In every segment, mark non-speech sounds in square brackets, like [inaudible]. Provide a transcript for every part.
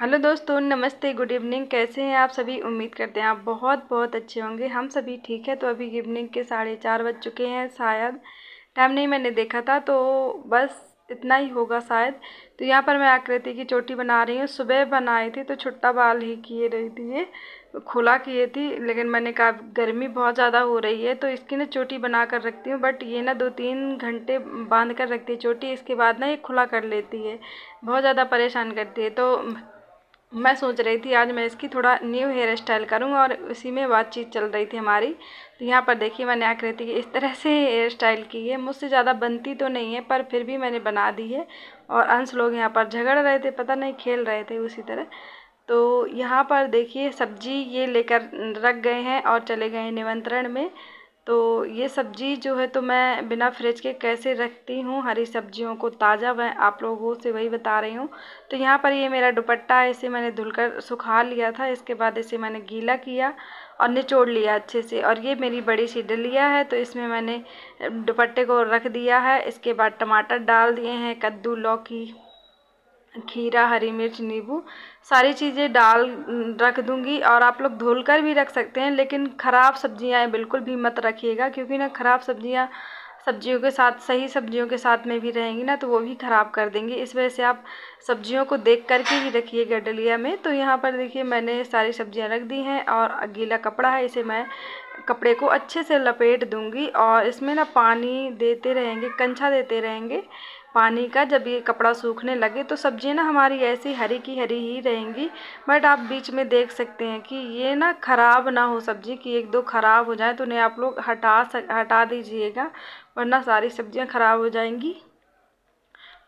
hello दोस्तों नमस्ते good evening कैसे हैं आप सभी उम्मीद करते हैं आप बहुत बहुत अच्छे होंगे हम सभी ठीक है तो अभी इवनिंग के साढ़े चार बज चुके हैं शायद टाइम नहीं मैंने देखा था तो बस इतना ही होगा शायद तो यहाँ पर मैं आकृति की चोटी बना रही हूँ सुबह बनाई थी तो छुट्टा बाल ही किए रही थी ये खुला किए थी लेकिन मैंने कहा गर्मी बहुत ज़्यादा हो रही है तो इसकी ना चोटी बना कर रखती हूँ बट ये ना दो तीन घंटे बांध कर रखती है चोटी इसके बाद ना ये खुला कर लेती है बहुत ज़्यादा परेशान करती है तो मैं सोच रही थी आज मैं इसकी थोड़ा न्यू हेयर स्टाइल करूँगा और उसी में बातचीत चल रही थी हमारी तो यहाँ पर देखिए मैंने आकृति की इस तरह से हेयर स्टाइल की है मुझसे ज़्यादा बनती तो नहीं है पर फिर भी मैंने बना दी है और अंश लोग यहाँ पर झगड़ रहे थे पता नहीं खेल रहे थे उसी तरह तो यहाँ पर देखिए सब्जी ये लेकर रख गए हैं और चले गए निमंत्रण में तो ये सब्ज़ी जो है तो मैं बिना फ्रिज के कैसे रखती हूँ हरी सब्जियों को ताज़ा मैं आप लोगों से वही बता रही हूँ तो यहाँ पर ये मेरा दुपट्टा है इसे मैंने धुलकर सुखा लिया था इसके बाद इसे मैंने गीला किया और निचोड़ लिया अच्छे से और ये मेरी बड़ी सी डलिया है तो इसमें मैंने दुपट्टे को रख दिया है इसके बाद टमाटर डाल दिए हैं कद्दू लौकी खीरा हरी मिर्च नींबू सारी चीज़ें डाल रख दूंगी और आप लोग धुल कर भी रख सकते हैं लेकिन ख़राब सब्जियां बिल्कुल भी मत रखिएगा क्योंकि ना ख़राब सब्जियां सब्जियों के साथ सही सब्जियों के साथ में भी रहेंगी ना तो वो भी ख़राब कर देंगी इस वजह से आप सब्जियों को देख करके ही रखिएगा डलिया में तो यहाँ पर देखिए मैंने सारी सब्जियाँ रख दी हैं और गीला कपड़ा है इसे मैं कपड़े को अच्छे से लपेट दूंगी और इसमें ना पानी देते रहेंगे कंछा देते रहेंगे पानी का जब ये कपड़ा सूखने लगे तो सब्ज़ियाँ ना हमारी ऐसी हरी की हरी ही रहेंगी बट आप बीच में देख सकते हैं कि ये ना ख़राब ना हो सब्ज़ी कि एक दो ख़राब हो जाए तो उन्हें आप लोग हटा सक हटा दीजिएगा वरना सारी सब्ज़ियाँ ख़राब हो जाएंगी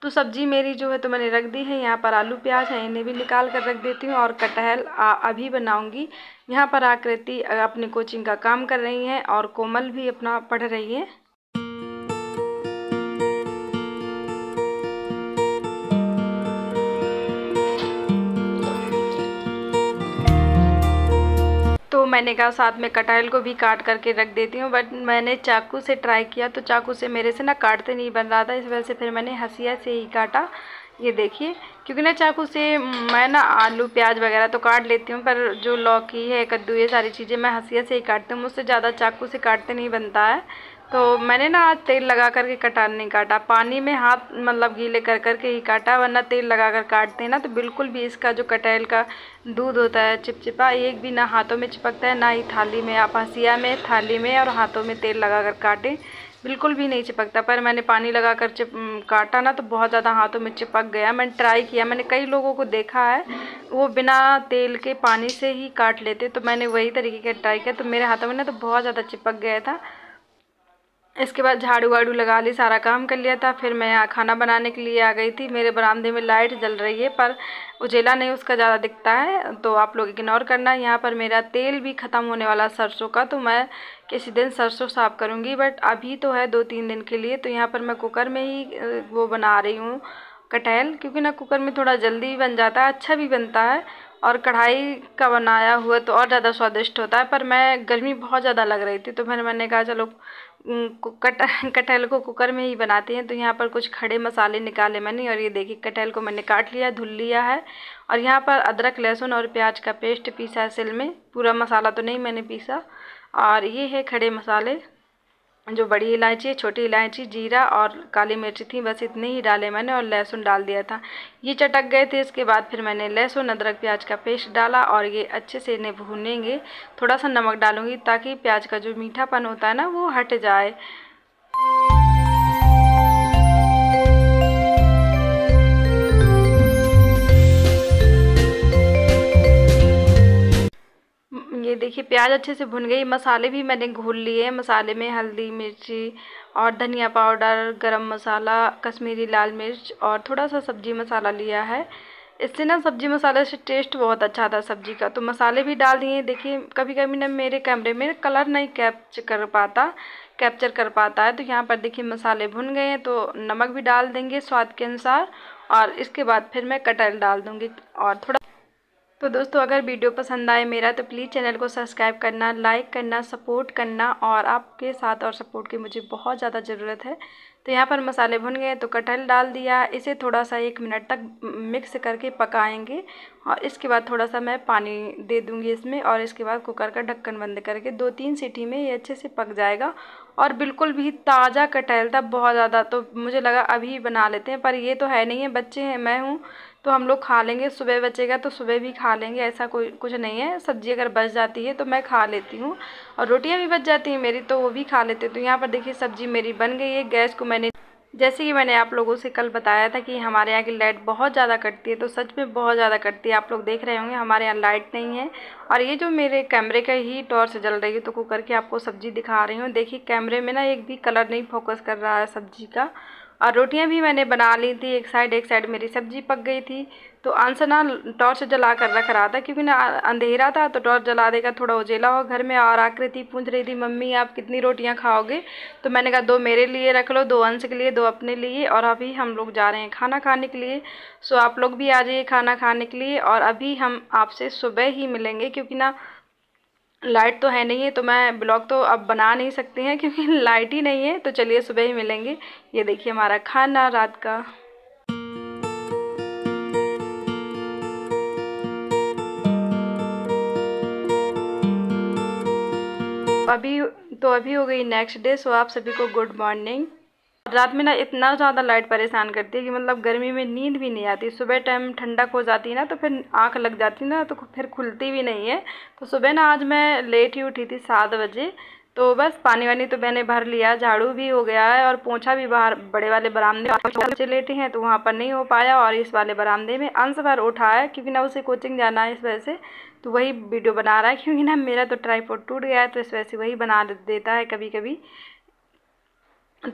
तो सब्ज़ी मेरी जो है तो मैंने रख दी है यहाँ पर आलू प्याज है इन्हें भी निकाल कर रख देती हूँ और कटहल अभी बनाऊँगी यहाँ पर आकृति अपनी कोचिंग का काम कर रही हैं और कोमल भी अपना पढ़ रही है मैंने कहा साथ में कटहल को भी काट करके रख देती हूँ बट मैंने चाकू से ट्राई किया तो चाकू से मेरे से ना काटते नहीं बन रहा था इस वजह से फिर मैंने हसिया से ही काटा ये देखिए क्योंकि ना चाकू से मैं ना आलू प्याज वगैरह तो काट लेती हूँ पर जो लौकी है कद्दू ये सारी चीज़ें मैं हसिया से ही काटती हूँ मुझसे ज़्यादा चाकू से काटते नहीं बनता है तो मैंने ना आज तेल लगा करके कटान नहीं काटा पानी में हाथ मतलब गीले कर कर के ही काटा वरना तेल लगा कर काटते हैं ना तो बिल्कुल भी इसका जो कटहल का दूध होता है चिपचिपा एक भी ना हाथों में चिपकता है ना ही थाली में आप हंसिया में थाली में और हाथों में तेल लगा कर काटें बिल्कुल भी नहीं चिपकता पर मैंने पानी लगा कर चिप काटा ना तो बहुत ज़्यादा हाथों में चिपक गया मैंने ट्राई किया मैंने कई लोगों को देखा है वो बिना तेल के पानी से ही काट लेते तो मैंने वही तरीके का ट्राई किया तो मेरे हाथों में ना तो बहुत ज़्यादा चिपक गया था इसके बाद झाड़ू वाड़ू लगा ली सारा काम कर लिया था फिर मैं यहाँ खाना बनाने के लिए आ गई थी मेरे बरामदे में लाइट जल रही है पर उजेला नहीं उसका ज़्यादा दिखता है तो आप लोग इग्नोर करना यहाँ पर मेरा तेल भी ख़त्म होने वाला सरसों का तो मैं किसी दिन सरसों साफ़ करूँगी बट अभी तो है दो तीन दिन के लिए तो यहाँ पर मैं कुकर में ही वो बना रही हूँ कटहल क्योंकि ना कुकर में थोड़ा जल्दी बन जाता है अच्छा भी बनता है और कढ़ाई का बनाया हुआ तो और ज़्यादा स्वादिष्ट होता है पर मैं गर्मी बहुत ज़्यादा लग रही थी तो फिर मैंने कहा चलो कट [laughs] कटहल को कुकर में ही बनाते हैं तो यहाँ पर कुछ खड़े मसाले निकाले मैंने और ये देखिए कटहल को मैंने काट लिया धुल लिया है और यहाँ पर अदरक लहसुन और प्याज का पेस्ट पीसा है सिल में पूरा मसाला तो नहीं मैंने पीसा और ये है खड़े मसाले जो बड़ी इलायची छोटी इलायची जीरा और काली मिर्च थी बस इतने ही डाले मैंने और लहसुन डाल दिया था ये चटक गए थे इसके बाद फिर मैंने लहसुन अदरक प्याज का पेस्ट डाला और ये अच्छे से इन्हें भूनेंगे थोड़ा सा नमक डालूंगी ताकि प्याज का जो मीठापन होता है ना वो हट जाए देखिए प्याज अच्छे से भुन गई मसाले भी मैंने घोल लिए मसाले में हल्दी मिर्ची और धनिया पाउडर गरम मसाला कश्मीरी लाल मिर्च और थोड़ा सा सब्ज़ी मसाला लिया है इससे ना सब्ज़ी मसाले से टेस्ट बहुत अच्छा था सब्ज़ी का तो मसाले भी डाल दिए देखिए कभी कभी ना मेरे कैमरे में कलर नहीं कैप्च कर पाता कैप्चर कर पाता है तो यहाँ पर देखिए मसाले भुन गए हैं तो नमक भी डाल देंगे स्वाद के अनुसार और इसके बाद फिर मैं कटहल डाल दूँगी और थोड़ा तो दोस्तों अगर वीडियो पसंद आए मेरा तो प्लीज़ चैनल को सब्सक्राइब करना लाइक करना सपोर्ट करना और आपके साथ और सपोर्ट की मुझे बहुत ज़्यादा ज़रूरत है तो यहाँ पर मसाले भुन गए तो कटहल डाल दिया इसे थोड़ा सा एक मिनट तक मिक्स करके पकाएंगे और इसके बाद थोड़ा सा मैं पानी दे दूँगी इसमें और इसके बाद कुकर का ढक्कन बंद करके दो तीन सीटी में ये अच्छे से पक जाएगा और बिल्कुल भी ताज़ा कटहल था बहुत ज़्यादा तो मुझे लगा अभी बना लेते हैं पर ये तो है नहीं है बच्चे हैं मैं हूँ तो हम लोग खा लेंगे सुबह बचेगा तो सुबह भी खा लेंगे ऐसा कोई कुछ नहीं है सब्ज़ी अगर बच जाती है तो मैं खा लेती हूँ और रोटियाँ भी बच जाती हैं मेरी तो वो भी खा लेते तो यहाँ पर देखिए सब्ज़ी मेरी बन गई है गैस को मैंने जैसे कि मैंने आप लोगों से कल बताया था कि हमारे यहाँ की लाइट बहुत ज़्यादा कटती है तो सच में बहुत ज़्यादा कटती है आप लोग देख रहे होंगे हमारे यहाँ लाइट नहीं है और ये जो मेरे कैमरे का ही टॉर्च जल रही है तो कुकर के आपको सब्ज़ी दिखा रही हूँ देखिए कैमरे में ना एक भी कलर नहीं फोकस कर रहा है सब्ज़ी का और रोटियां भी मैंने बना ली थी एक साइड एक साइड मेरी सब्ज़ी पक गई थी तो आंसर ना टॉर्च जला कर रख रहा था क्योंकि ना अंधेरा था तो टॉर्च जला देगा थोड़ा उजेला हो घर में और आकृति पूछ रही थी मम्मी आप कितनी रोटियां खाओगे तो मैंने कहा दो मेरे लिए रख लो दो अंश के लिए दो अपने लिए और अभी हम लोग जा रहे हैं खाना खाने के लिए सो आप लोग भी आ जाइए खाना खाने के लिए और अभी हम आपसे सुबह ही मिलेंगे क्योंकि ना लाइट तो है नहीं है तो मैं ब्लॉग तो अब बना नहीं सकती हैं क्योंकि [laughs] लाइट ही नहीं है तो चलिए सुबह ही मिलेंगे ये देखिए हमारा खाना रात का अभी तो अभी हो गई नेक्स्ट डे सो आप सभी को गुड मॉर्निंग रात में ना इतना ज़्यादा लाइट परेशान करती है कि मतलब गर्मी में नींद भी नहीं आती सुबह टाइम ठंडक हो जाती है ना तो फिर आँख लग जाती है ना तो फिर खुलती भी नहीं है तो सुबह ना आज मैं लेट ही उठी थी सात बजे तो बस पानी वानी तो मैंने भर लिया झाड़ू भी हो गया है और पोछा भी बाहर बड़े वाले बरामदे बच्चे लेटे हैं तो वहाँ पर नहीं हो पाया और इस वाले बरामदे में अंश भर उठाया क्योंकि ना उसे कोचिंग जाना है इस वजह से तो वही वीडियो बना रहा है क्योंकि ना मेरा तो ट्राईपोर्ट टूट गया है तो इस वजह से वही बना देता है कभी कभी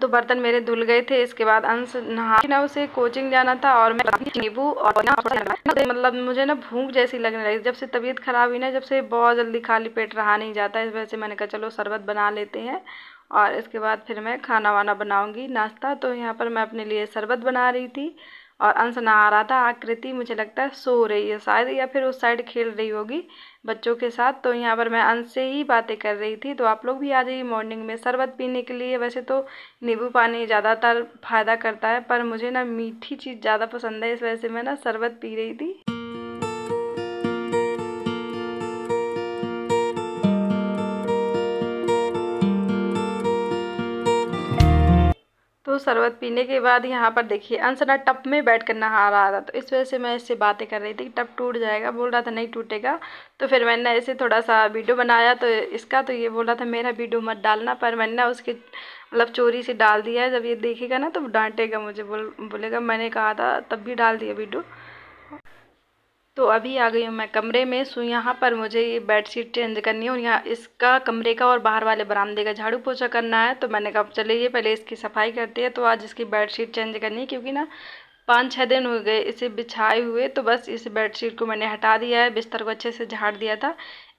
तो बर्तन मेरे धुल गए थे इसके बाद अंश नहा उसे कोचिंग जाना था और मैं नींबू और तो मतलब मुझे ना भूख जैसी लगने लगी जब से तबीयत ख़राब हुई ना जब से बहुत जल्दी खाली पेट रहा नहीं जाता इस वजह से मैंने कहा चलो शरबत बना लेते हैं और इसके बाद फिर मैं खाना वाना बनाऊँगी नाश्ता तो यहाँ पर मैं अपने लिए शरबत बना रही थी और अंश नहा रहा था आकृति मुझे लगता है सो रही है शायद या फिर उस साइड खेल रही होगी बच्चों के साथ तो यहाँ पर मैं अंश से ही बातें कर रही थी तो आप लोग भी आ जाइए मॉर्निंग में शरबत पीने के लिए वैसे तो नींबू पानी ज़्यादातर फ़ायदा करता है पर मुझे ना मीठी चीज़ ज़्यादा पसंद है इस वजह से मैं ना शरबत पी रही थी तो शरबत पीने के बाद यहाँ पर देखिए अंशना टप में बैठ कर नहा रहा था तो इस वजह से मैं इससे बातें कर रही थी कि टप टूट जाएगा बोल रहा था नहीं टूटेगा तो फिर मैंने ऐसे थोड़ा सा वीडियो बनाया तो इसका तो ये बोल रहा था मेरा वीडियो मत डालना पर मैंने ना उसके मतलब चोरी से डाल दिया है जब ये देखेगा ना तो डांटेगा मुझे बोल बोलेगा मैंने कहा था तब भी डाल दिया वीडियो तो अभी आ गई हूँ मैं कमरे में सो यहाँ पर मुझे ये बेड शीट चेंज करनी है और यहाँ इसका कमरे का और बाहर वाले बरामदे का झाड़ू पोछा करना है तो मैंने कहा चले ये पहले इसकी सफाई करते हैं तो आज इसकी बेड शीट चेंज करनी है क्योंकि ना पाँच छः दिन हो गए इसे बिछाए हुए तो बस इस बेडशीट को मैंने हटा दिया है बिस्तर को अच्छे से झाड़ दिया था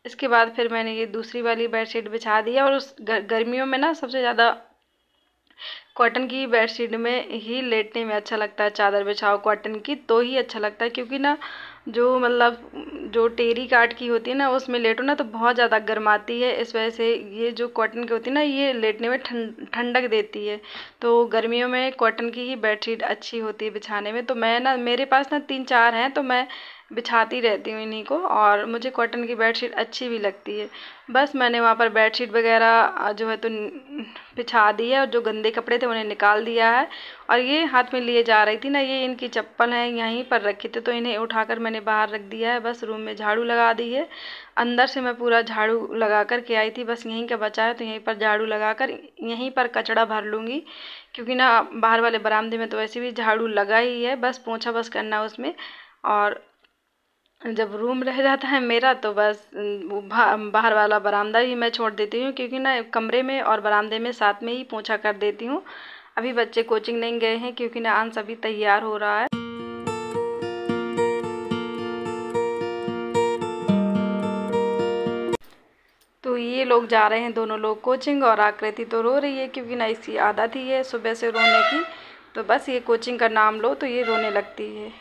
इसके बाद फिर मैंने ये दूसरी वाली बेडशीट बिछा दी है और उस गर्मियों में ना सबसे ज़्यादा कॉटन की बेडशीट में ही लेटने में अच्छा लगता है चादर बिछाओ कॉटन की तो ही अच्छा लगता है क्योंकि ना जो मतलब जो टेरी काट की होती है ना उसमें लेटो ना तो बहुत ज़्यादा गर्माती है इस वजह से ये जो कॉटन की होती है ना ये लेटने में ठंड ठंडक देती है तो गर्मियों में कॉटन की ही बेडशीट अच्छी होती है बिछाने में तो मैं ना मेरे पास ना तीन चार हैं तो मैं बिछाती रहती हूँ इन्हीं को और मुझे कॉटन की बेडशीट अच्छी भी लगती है बस मैंने वहाँ पर बेडशीट वगैरह जो है तो बिछा दी है और जो गंदे कपड़े थे उन्हें निकाल दिया है और ये हाथ में लिए जा रही थी ना ये इनकी चप्पल है यहीं पर रखी थी तो इन्हें उठाकर मैंने बाहर रख दिया है बस रूम में झाड़ू लगा दी है अंदर से मैं पूरा झाड़ू लगा कर के आई थी बस यहीं का बचा है तो यहीं पर झाड़ू लगा कर यहीं पर कचड़ा भर लूँगी क्योंकि ना बाहर वाले बरामदे में तो वैसे भी झाड़ू लगा ही है बस पोछा बस करना उसमें और जब रूम रह जाता है मेरा तो बस बाहर वाला बरामदा ही मैं छोड़ देती हूँ क्योंकि ना कमरे में और बरामदे में साथ में ही पोछा कर देती हूँ अभी बच्चे कोचिंग नहीं गए हैं क्योंकि ना आंस अभी तैयार हो रहा है तो ये लोग जा रहे हैं दोनों लोग कोचिंग और आकृति तो रो रही है क्योंकि ना इसकी आदत ही है सुबह से रोने की तो बस ये कोचिंग का नाम लो तो ये रोने लगती है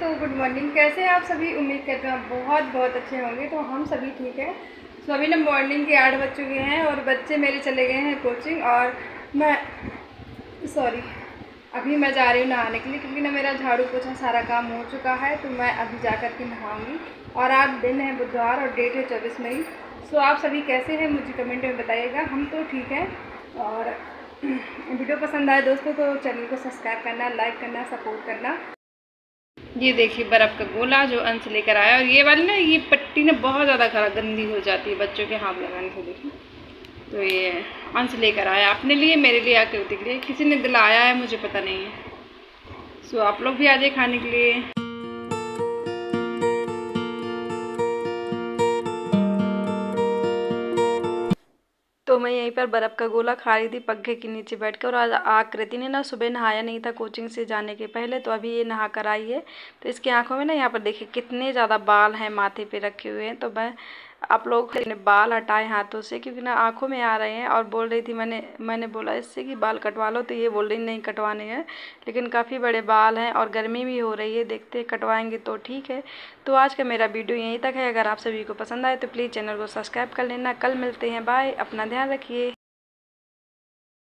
तो गुड मॉर्निंग कैसे हैं आप सभी उम्मीद करते हैं बहुत बहुत अच्छे होंगे तो हम सभी ठीक हैं सो तो अभी ना मॉर्निंग के आठ बज चुके हैं और बच्चे मेरे चले गए हैं कोचिंग और मैं सॉरी अभी मैं जा रही हूँ नहाने के लिए क्योंकि ना मेरा झाड़ू पोछा सारा काम हो चुका है तो मैं अभी जा कर के नहाऊँगी और आज दिन है बुधवार और डेट है चौबीस मई सो तो आप सभी कैसे हैं मुझे कमेंट में बताइएगा हम तो ठीक हैं और [clears throat] वीडियो पसंद आए दोस्तों तो चैनल को सब्सक्राइब करना लाइक करना सपोर्ट करना ये देखिए बर्फ़ का गोला जो अंश लेकर आया और ये वाली ना ये पट्टी ना बहुत ज़्यादा खराब गंदी हो जाती है बच्चों के हाथ लगाने से देखिए तो ये अंश लेकर आया अपने लिए मेरे लिए आकृति के लिए किसी ने दिलाया है मुझे पता नहीं है सो आप लोग भी आ जाइए खाने के लिए मैं यहीं पर बर्फ़ का गोला खा रही थी पंखे के नीचे बैठ कर और आज आकृति ने ना सुबह नहाया नहीं था कोचिंग से जाने के पहले तो अभी ये नहा कर आई है तो इसकी आंखों में ना यहाँ पर देखिए कितने ज़्यादा बाल हैं माथे पे रखे हुए हैं तो मैं आप लोग ने बाल हटाए हाथों से क्योंकि ना आंखों में आ रहे हैं और बोल रही थी मैंने मैंने बोला इससे कि बाल कटवा लो तो ये बोल रही नहीं कटवाने हैं लेकिन काफ़ी बड़े बाल हैं और गर्मी भी हो रही है देखते हैं कटवाएंगे तो ठीक है तो आज का मेरा वीडियो यहीं तक है अगर आप सभी को पसंद आए तो प्लीज़ चैनल को सब्सक्राइब कर लेना कल मिलते हैं बाय अपना ध्यान रखिए